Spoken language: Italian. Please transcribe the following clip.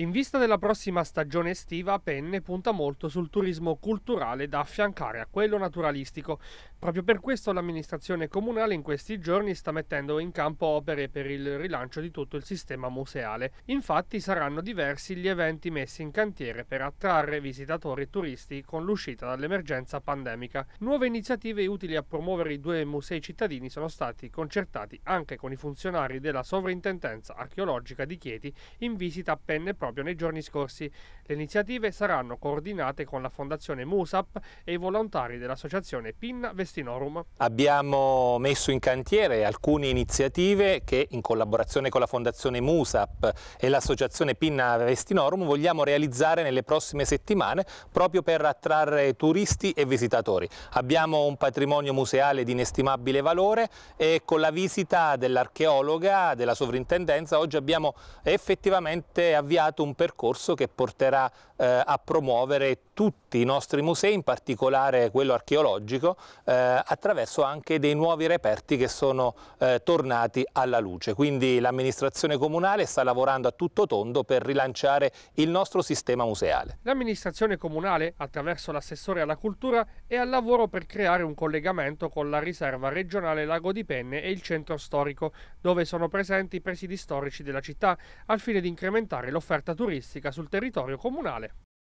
In vista della prossima stagione estiva, Penne punta molto sul turismo culturale da affiancare a quello naturalistico. Proprio per questo l'amministrazione comunale in questi giorni sta mettendo in campo opere per il rilancio di tutto il sistema museale. Infatti saranno diversi gli eventi messi in cantiere per attrarre visitatori e turisti con l'uscita dall'emergenza pandemica. Nuove iniziative utili a promuovere i due musei cittadini sono stati concertati anche con i funzionari della Sovrintendenza archeologica di Chieti in visita a Penne proprio proprio nei giorni scorsi. Le iniziative saranno coordinate con la Fondazione MUSAP e i volontari dell'associazione Pinna Vestinorum. Abbiamo messo in cantiere alcune iniziative che in collaborazione con la Fondazione MUSAP e l'associazione Pinna Vestinorum vogliamo realizzare nelle prossime settimane proprio per attrarre turisti e visitatori. Abbiamo un patrimonio museale di inestimabile valore e con la visita dell'archeologa della sovrintendenza oggi abbiamo effettivamente avviato avviato un percorso che porterà eh, a promuovere tutti i nostri musei, in particolare quello archeologico, eh, attraverso anche dei nuovi reperti che sono eh, tornati alla luce. Quindi l'amministrazione comunale sta lavorando a tutto tondo per rilanciare il nostro sistema museale. L'amministrazione comunale, attraverso l'assessore alla cultura, è al lavoro per creare un collegamento con la riserva regionale Lago di Penne e il centro storico, dove sono presenti i presidi storici della città, al fine di incrementare l'offerta offerta turistica sul territorio comunale.